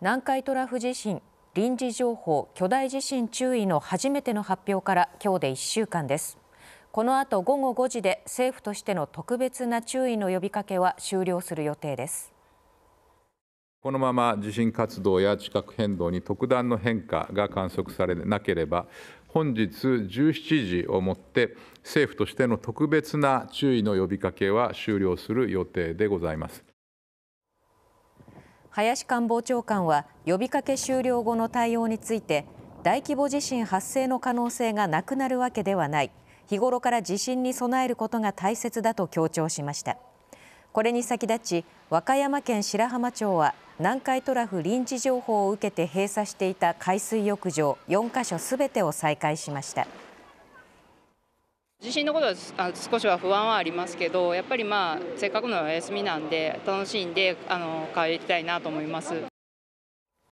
南海トラフ地震臨時情報巨大地震注意の初めての発表から今日で1週間ですこの後午後5時で政府としての特別な注意の呼びかけは終了する予定ですこのまま地震活動や地殻変動に特段の変化が観測されなければ本日17時をもって政府としての特別な注意の呼びかけは終了する予定でございます。林官房長官は呼びかけ終了後の対応について大規模地震発生の可能性がなくなるわけではない日頃から地震に備えることが大切だと強調しましたこれに先立ち和歌山県白浜町は南海トラフ臨時情報を受けて閉鎖していた海水浴場4カ所すべてを再開しました。地震のことは少しは不安はありますけどやっぱりまあせっかくのお休みなんで楽しんであの帰りたいなと思います。